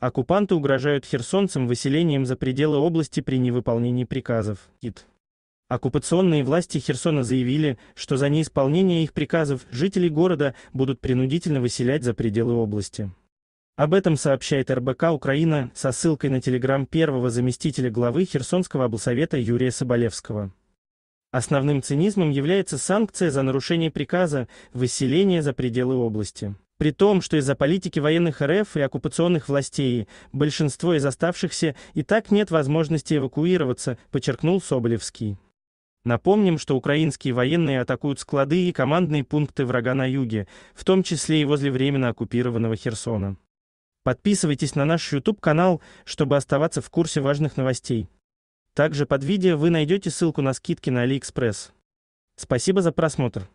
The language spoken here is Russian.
Оккупанты угрожают херсонцам выселением за пределы области при невыполнении приказов. ИТ. Оккупационные власти Херсона заявили, что за неисполнение их приказов жители города будут принудительно выселять за пределы области. Об этом сообщает РБК «Украина» со ссылкой на телеграмм первого заместителя главы Херсонского облсовета Юрия Соболевского. Основным цинизмом является санкция за нарушение приказа выселение за пределы области. При том, что из-за политики военных РФ и оккупационных властей большинство из оставшихся и так нет возможности эвакуироваться, подчеркнул Соболевский. Напомним, что украинские военные атакуют склады и командные пункты врага на юге, в том числе и возле временно оккупированного Херсона. Подписывайтесь на наш YouTube-канал, чтобы оставаться в курсе важных новостей. Также под видео вы найдете ссылку на скидки на AliExpress. Спасибо за просмотр.